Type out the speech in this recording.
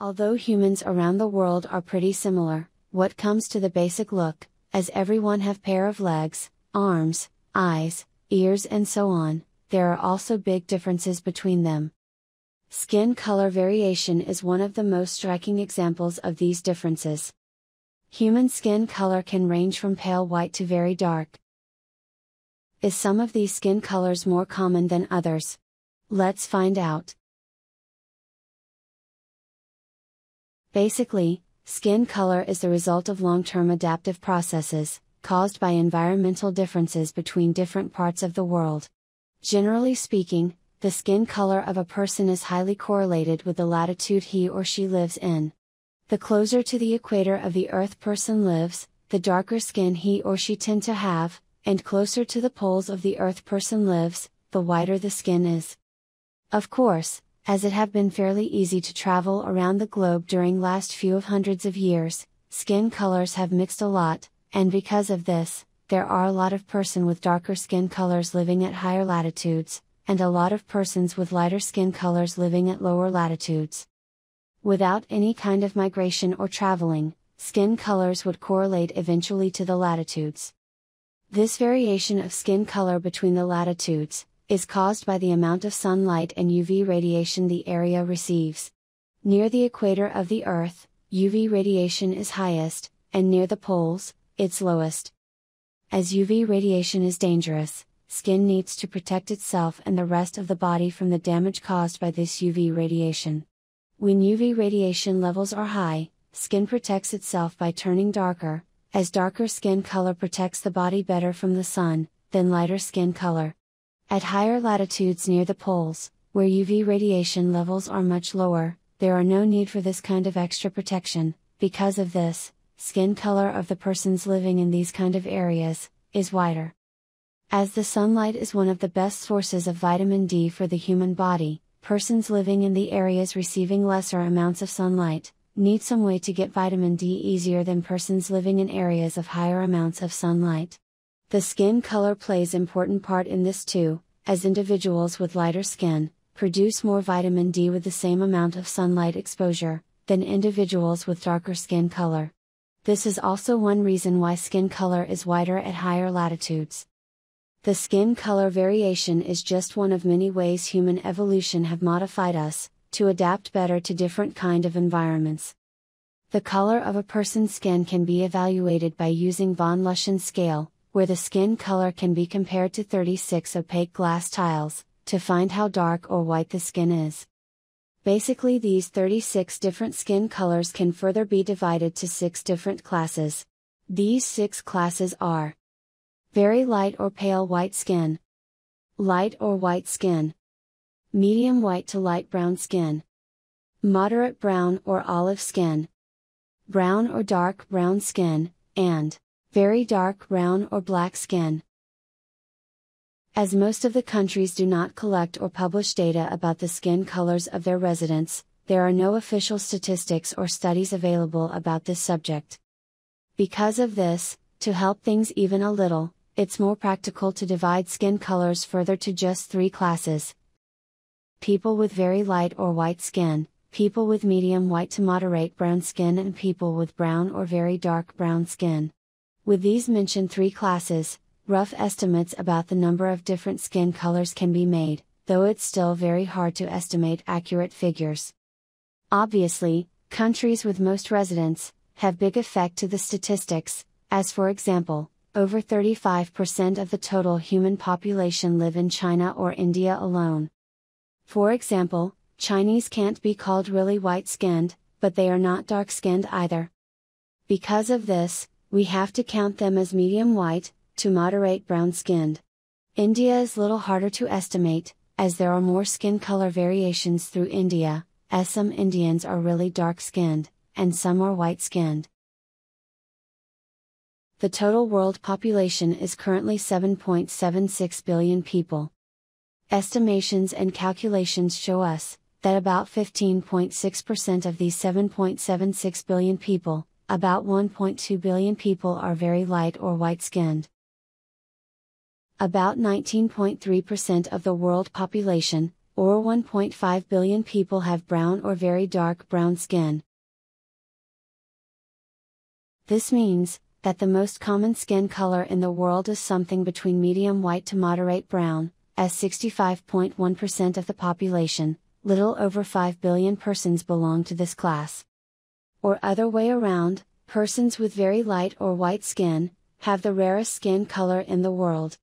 Although humans around the world are pretty similar, what comes to the basic look, as everyone have pair of legs, arms, eyes, ears and so on, there are also big differences between them. Skin color variation is one of the most striking examples of these differences. Human skin color can range from pale white to very dark. Is some of these skin colors more common than others? Let's find out. Basically, skin color is the result of long term adaptive processes, caused by environmental differences between different parts of the world. Generally speaking, the skin color of a person is highly correlated with the latitude he or she lives in. The closer to the equator of the Earth person lives, the darker skin he or she tend to have, and closer to the poles of the Earth person lives, the whiter the skin is. Of course, as it have been fairly easy to travel around the globe during last few of hundreds of years, skin colors have mixed a lot, and because of this, there are a lot of person with darker skin colors living at higher latitudes, and a lot of persons with lighter skin colors living at lower latitudes. Without any kind of migration or traveling, skin colors would correlate eventually to the latitudes. This variation of skin color between the latitudes, is caused by the amount of sunlight and UV radiation the area receives. Near the equator of the Earth, UV radiation is highest, and near the poles, it's lowest. As UV radiation is dangerous, skin needs to protect itself and the rest of the body from the damage caused by this UV radiation. When UV radiation levels are high, skin protects itself by turning darker, as darker skin color protects the body better from the sun than lighter skin color. At higher latitudes near the poles, where UV radiation levels are much lower, there are no need for this kind of extra protection, because of this, skin color of the persons living in these kind of areas, is whiter. As the sunlight is one of the best sources of vitamin D for the human body, persons living in the areas receiving lesser amounts of sunlight, need some way to get vitamin D easier than persons living in areas of higher amounts of sunlight. The skin color plays important part in this too, as individuals with lighter skin, produce more vitamin D with the same amount of sunlight exposure, than individuals with darker skin color. This is also one reason why skin color is whiter at higher latitudes. The skin color variation is just one of many ways human evolution have modified us to adapt better to different kind of environments. The color of a person's skin can be evaluated by using von Lushen scale, where the skin color can be compared to 36 opaque glass tiles, to find how dark or white the skin is. Basically, these 36 different skin colors can further be divided to six different classes. These six classes are very light or pale white skin, light or white skin, medium white to light brown skin, moderate brown or olive skin, brown or dark brown skin, and very dark brown or black skin. As most of the countries do not collect or publish data about the skin colors of their residents, there are no official statistics or studies available about this subject. Because of this, to help things even a little, it's more practical to divide skin colors further to just three classes people with very light or white skin, people with medium white to moderate brown skin, and people with brown or very dark brown skin. With these mentioned three classes, rough estimates about the number of different skin colors can be made, though it's still very hard to estimate accurate figures. Obviously, countries with most residents have big effect to the statistics, as for example, over 35% of the total human population live in China or India alone. For example, Chinese can't be called really white skinned, but they are not dark skinned either. Because of this, we have to count them as medium white, to moderate brown skinned. India is little harder to estimate, as there are more skin color variations through India, as some Indians are really dark skinned, and some are white skinned. The total world population is currently 7.76 billion people. Estimations and calculations show us that about 15.6% of these 7.76 billion people about 1.2 billion people are very light or white skinned. About 19.3% of the world population, or 1.5 billion people, have brown or very dark brown skin. This means that the most common skin color in the world is something between medium white to moderate brown, as 65.1% of the population, little over 5 billion persons belong to this class or other way around, persons with very light or white skin, have the rarest skin color in the world.